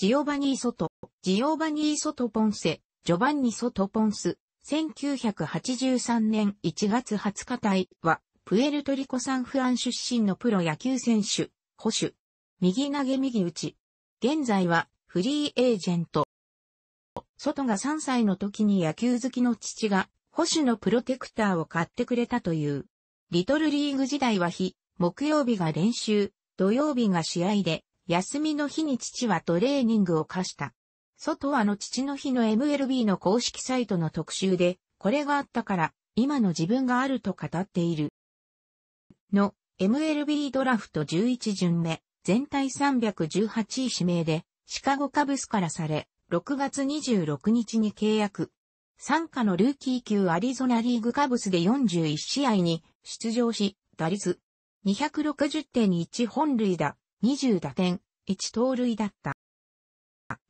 ジオバニー・ソト、ジオバニー・ソト・ポンセ、ジョバンニ・ソト・ポンス、1983年1月20日隊は、プエルトリコ・サンフラン出身のプロ野球選手、保守。右投げ右打ち。現在は、フリーエージェント。ソトが3歳の時に野球好きの父が、保守のプロテクターを買ってくれたという。リトルリーグ時代は日、木曜日が練習、土曜日が試合で、休みの日に父はトレーニングを課した。外はの父の日の MLB の公式サイトの特集で、これがあったから、今の自分があると語っている。の、MLB ドラフト11巡目、全体318位指名で、シカゴカブスからされ、6月26日に契約。参加のルーキー級アリゾナリーグカブスで41試合に出場し、打率260.1本塁打、20打点、1盗塁だった。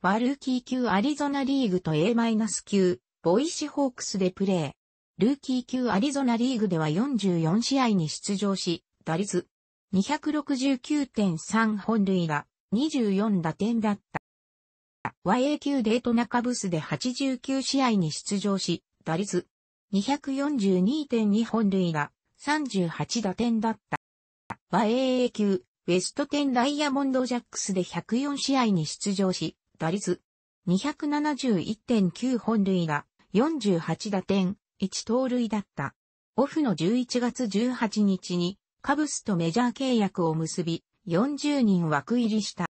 ワルーキー級アリゾナリーグと A- 9ボイシホークスでプレー。ルーキー級アリゾナリーグでは44試合に出場し、打率269.3本塁が24打点だった。YA 級デートナカブスで89試合に出場し、打率242.2本塁が38打点だった。YAA 級ウェストテンダイヤモンドジャックスで104試合に出場し、打率271.9本塁打、48打点、1盗塁だった。オフの11月18日にカブスとメジャー契約を結び、40人枠入りした。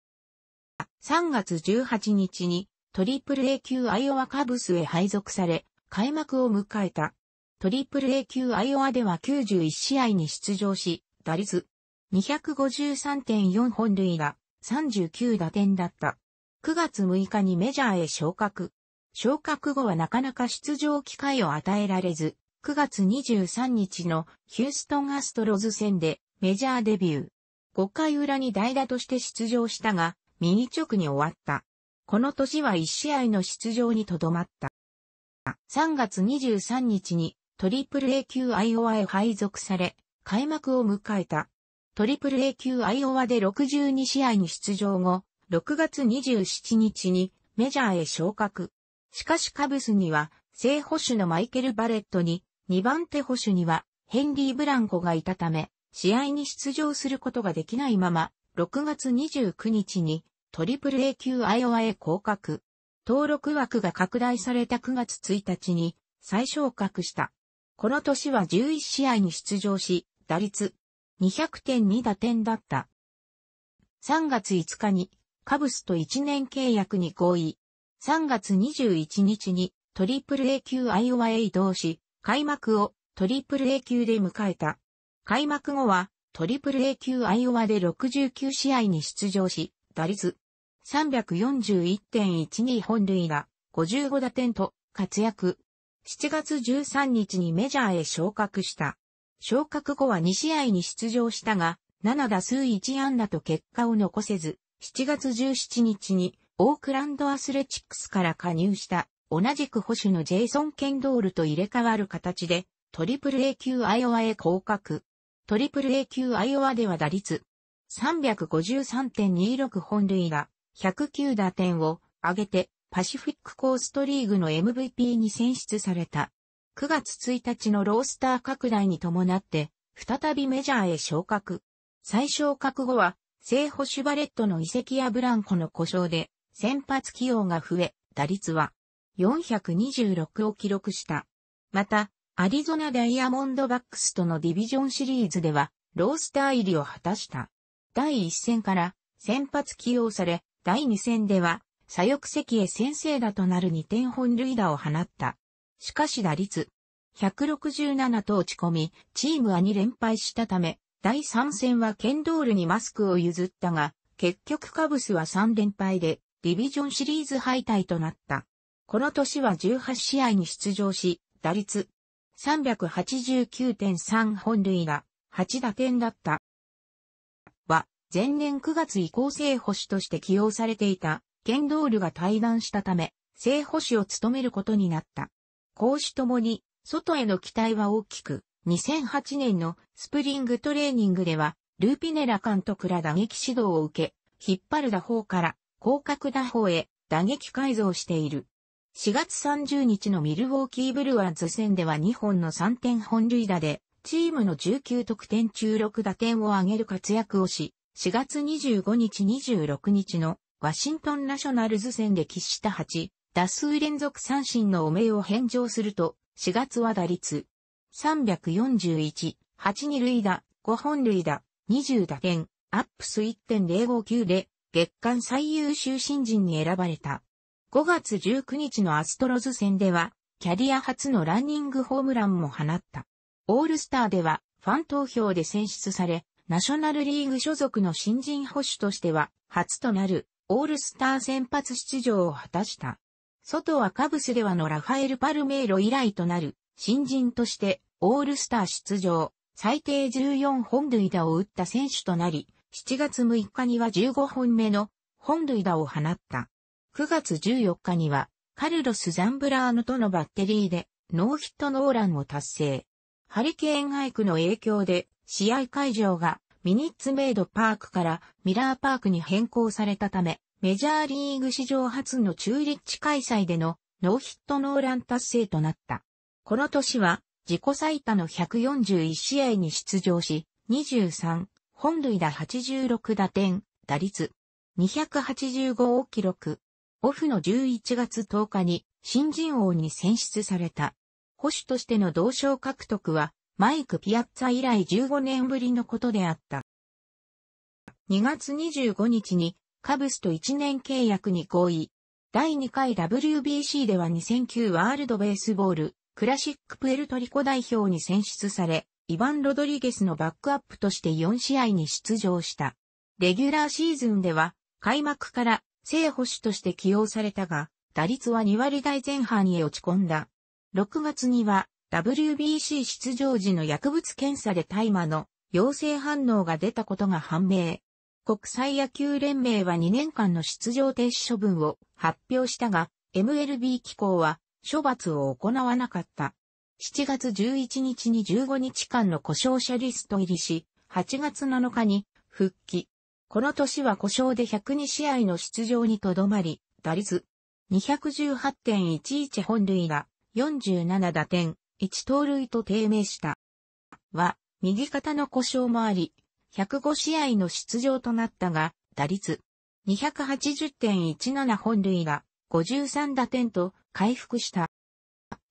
3月18日にトリプル A 級アイオワカブスへ配属され、開幕を迎えた。トリプル A 級アイオワでは91試合に出場し、打率253.4本塁打、39打点だった。9月6日にメジャーへ昇格。昇格後はなかなか出場機会を与えられず、9月23日のヒューストンアストロズ戦でメジャーデビュー。5回裏に代打として出場したが、右直に終わった。この年は1試合の出場にとどまった。3月23日にトリプル A 級アイオワへ配属され、開幕を迎えた。トリプル A 級アイオワで62試合に出場後、6月27日にメジャーへ昇格。しかしカブスには、正捕手のマイケル・バレットに、2番手捕手にはヘンリー・ブランコがいたため、試合に出場することができないまま、6月29日にトリプル A 級アイオワへ降格。登録枠が拡大された9月1日に再昇格した。この年は11試合に出場し、打率200.2打点だった。3月5日にカブスと1年契約に合意。3月21日にトリプル A 級アイオワへ移動し、開幕をトリプル A 級で迎えた。開幕後はトリプル A 級アイオワで69試合に出場し、打率341.12本塁打、55打点と活躍。7月13日にメジャーへ昇格した。昇格後は2試合に出場したが、7打数1安打と結果を残せず、7月17日にオークランドアスレチックスから加入した同じく保守のジェイソン・ケンドールと入れ替わる形でトリプル A 級アイオワへ降格。トリプル A 級アイオワでは打率353.26本塁打109打点を上げてパシフィックコーストリーグの MVP に選出された。9月1日のロースター拡大に伴って、再びメジャーへ昇格。再昇格後は、聖保守バレットの遺跡やブランコの故障で、先発起用が増え、打率は426を記録した。また、アリゾナダイヤモンドバックスとのディビジョンシリーズでは、ロースター入りを果たした。第1戦から先発起用され、第2戦では、左翼席へ先制打となる2点本塁打を放った。しかし打率167と落ち込み、チームは2連敗したため、第3戦はケンドールにマスクを譲ったが、結局カブスは3連敗で、ディビジョンシリーズ敗退となった。この年は18試合に出場し、打率389.3本塁打、8打点だった。は、前年9月以降正捕手として起用されていた、ケンドールが退団したため、正捕手を務めることになった。公守ともに、外への期待は大きく、2008年のスプリングトレーニングでは、ルーピネラ監督ら打撃指導を受け、引っ張る打法から、広角打法へ打撃改造している。4月30日のミルウォーキーブルワーズ戦では2本の3点本塁打で、チームの19得点中6打点を挙げる活躍をし、4月25日26日のワシントンナショナルズ戦で喫した8打数連続三振の汚名を返上すると、4月は打率341、8二塁打、5本塁打、20打点、アップス1.059で、月間最優秀新人に選ばれた。5月19日のアストロズ戦では、キャリア初のランニングホームランも放った。オールスターでは、ファン投票で選出され、ナショナルリーグ所属の新人保守としては、初となるオールスター先発出場を果たした。外はカブスではのラファエル・パルメイロ以来となる、新人として、オールスター出場、最低14本塁打を打った選手となり、7月6日には15本目の本塁打を放った。9月14日には、カルロス・ザンブラーノとのバッテリーで、ノーヒットノーランを達成。ハリケーンアイクの影響で、試合会場がミニッツメイドパークからミラーパークに変更されたため、メジャーリーグ史上初の中立地開催でのノーヒットノーラン達成となった。この年は自己最多の141試合に出場し、23、本塁打86打点、打率285を記録。オフの11月10日に新人王に選出された。保守としての同賞獲得は、マイク・ピアッツァ以来15年ぶりのことであった。2月25日にカブスと1年契約に合意。第2回 WBC では2009ワールドベースボール、クラシックプエルトリコ代表に選出され、イバン・ロドリゲスのバックアップとして4試合に出場した。レギュラーシーズンでは、開幕から正捕手として起用されたが、打率は2割台前半へ落ち込んだ。6月には、WBC 出場時の薬物検査で大麻の陽性反応が出たことが判明。国際野球連盟は2年間の出場停止処分を発表したが、MLB 機構は処罰を行わなかった。7月11日に15日間の故障者リスト入りし、8月7日に復帰。この年は故障で102試合の出場にとどまり、打率218.11本塁が47打点、1盗塁と低迷した。は、右肩の故障もあり、105試合の出場となったが、打率280.17本塁が53打点と回復した。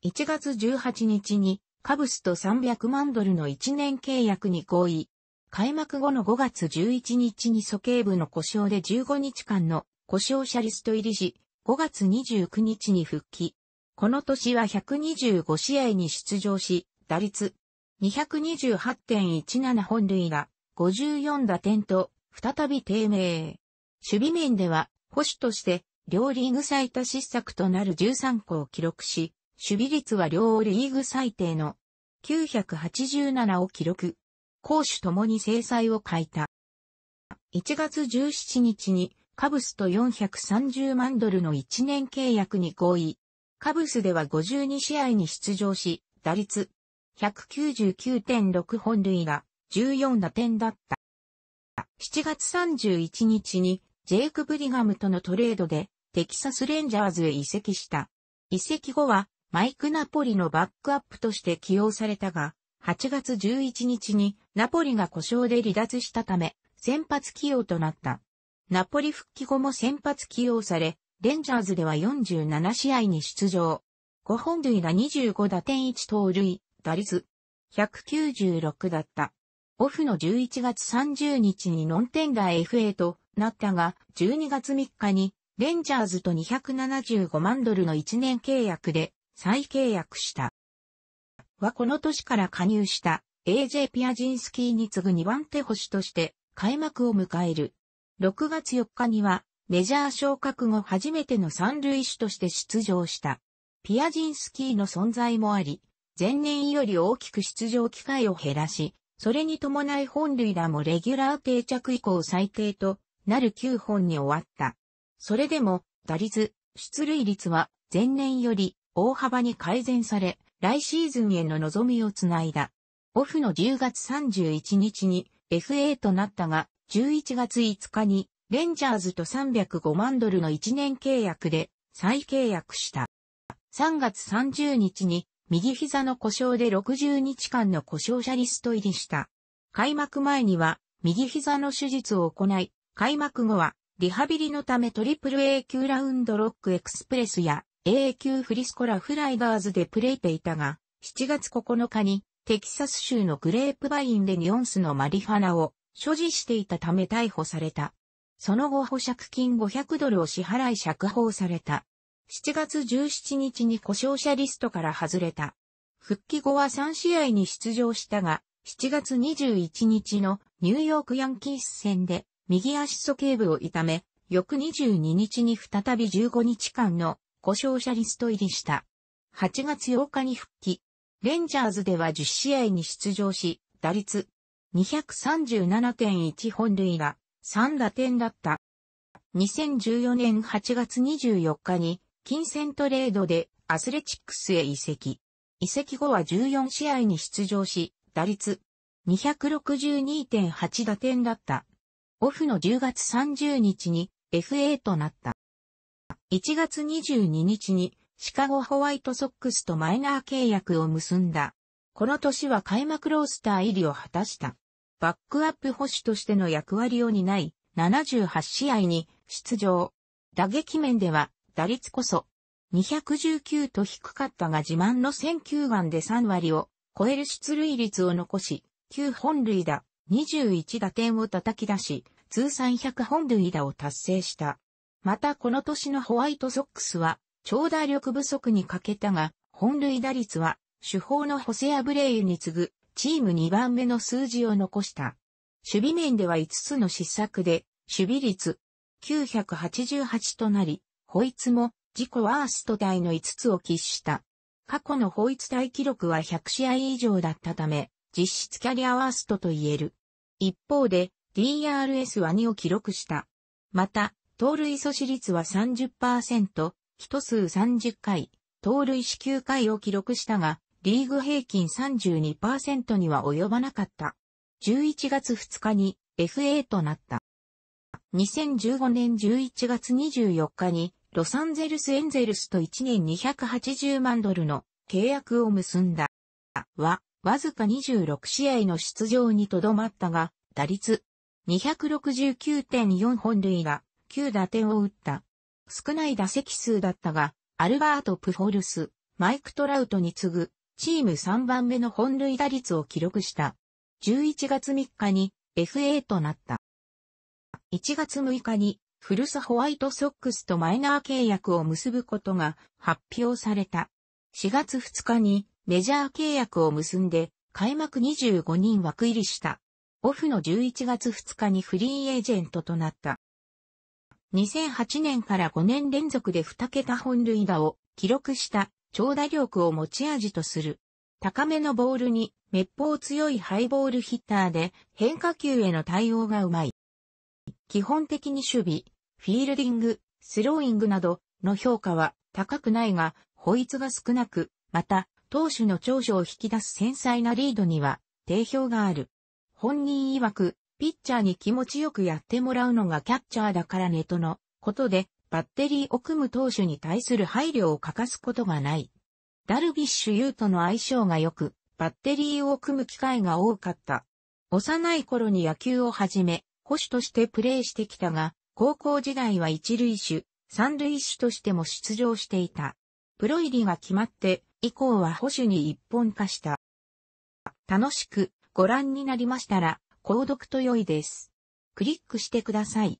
1月18日にカブスと300万ドルの1年契約に合意。開幕後の5月11日に鼠径部の故障で15日間の故障者リスト入りし、5月29日に復帰。この年は125試合に出場し、打率228.17本塁が54打点と、再び低迷。守備面では、保守として、両リーグ最多失策となる13個を記録し、守備率は両リーグ最低の987を記録。攻守ともに制裁を欠いた。1月17日に、カブスと430万ドルの1年契約に合意。カブスでは52試合に出場し、打率199.6本塁打、14打点だった。7月31日にジェイク・ブリガムとのトレードでテキサス・レンジャーズへ移籍した。移籍後はマイク・ナポリのバックアップとして起用されたが、8月11日にナポリが故障で離脱したため、先発起用となった。ナポリ復帰後も先発起用され、レンジャーズでは47試合に出場。5本塁打25打点1盗塁、打率196だった。オフの11月30日にノンテンダー FA となったが、12月3日にレンジャーズと275万ドルの1年契約で再契約した。はこの年から加入した AJ ピアジンスキーに次ぐ2番手星として開幕を迎える。6月4日にはメジャー昇格後初めての三塁手として出場した。ピアジンスキーの存在もあり、前年より大きく出場機会を減らし、それに伴い本類らもレギュラー定着以降最低となる9本に終わった。それでも、打率、出塁率は前年より大幅に改善され、来シーズンへの望みをつないだ。オフの10月31日に FA となったが、11月5日にレンジャーズと305万ドルの1年契約で再契約した。3月30日に右膝の故障で60日間の故障者リスト入りした。開幕前には、右膝の手術を行い、開幕後は、リハビリのためトリプル A 級ラウンドロックエクスプレスや A 級フリスコラフライバーズでプレイていたが、7月9日にテキサス州のグレープバインでニオンスのマリファナを所持していたため逮捕された。その後保釈金500ドルを支払い釈放された。7月17日に故障者リストから外れた。復帰後は3試合に出場したが、7月21日のニューヨークヤンキース戦で右足素形部を痛め、翌22日に再び15日間の故障者リスト入りした。8月8日に復帰。レンジャーズでは10試合に出場し、打率237.1本塁打3打点だった。2014年8月24日に金銭トレードでアスレチックスへ移籍。移籍後は14試合に出場し、打率262.8打点だった。オフの10月30日に FA となった。1月22日にシカゴホワイトソックスとマイナー契約を結んだ。この年は開幕ロースター入りを果たした。バックアップ保守としての役割を担い、78試合に出場。打撃面では打率こそ219と低かったが自慢の選球眼で3割を超える出塁率を残し、9本塁打、21打点を叩き出し、通算100本塁打を達成した。またこの年のホワイトソックスは、長打力不足に欠けたが、本塁打率は、主砲のホセアブレイユに次ぐ、チーム2番目の数字を残した。守備面では5つの失策で、守備率、988となり、ホイツも自己ワースト体の5つを喫した。過去のホイツ記録は100試合以上だったため、実質キャリアワーストと言える。一方で、DRS は2を記録した。また、盗塁阻止率は30%、一数30回、盗塁死9回を記録したが、リーグ平均32%には及ばなかった。11月2日に FA となった。2015年11月24日にロサンゼルスエンゼルスと1年280万ドルの契約を結んだ。は、わずか26試合の出場にとどまったが、打率269.4本塁打、9打点を打った。少ない打席数だったが、アルバート・プホルス、マイク・トラウトに次ぐ、チーム3番目の本塁打率を記録した。11月3日に FA となった。1月6日にル巣ホワイトソックスとマイナー契約を結ぶことが発表された。4月2日にメジャー契約を結んで開幕25人枠入りした。オフの11月2日にフリーエージェントとなった。2008年から5年連続で2桁本塁打を記録した長打力を持ち味とする。高めのボールに滅法強いハイボールヒッターで変化球への対応がうまい。基本的に守備、フィールディング、スローイングなどの評価は高くないが、保逸が少なく、また、投手の長所を引き出す繊細なリードには定評がある。本人曰く、ピッチャーに気持ちよくやってもらうのがキャッチャーだからねとのことで、バッテリーを組む投手に対する配慮を欠かすことがない。ダルビッシュ優との相性が良く、バッテリーを組む機会が多かった。幼い頃に野球を始め、保守としてプレーしてきたが、高校時代は一塁手、三塁手としても出場していた。プロ入りが決まって、以降は保守に一本化した。楽しくご覧になりましたら、購読と良いです。クリックしてください。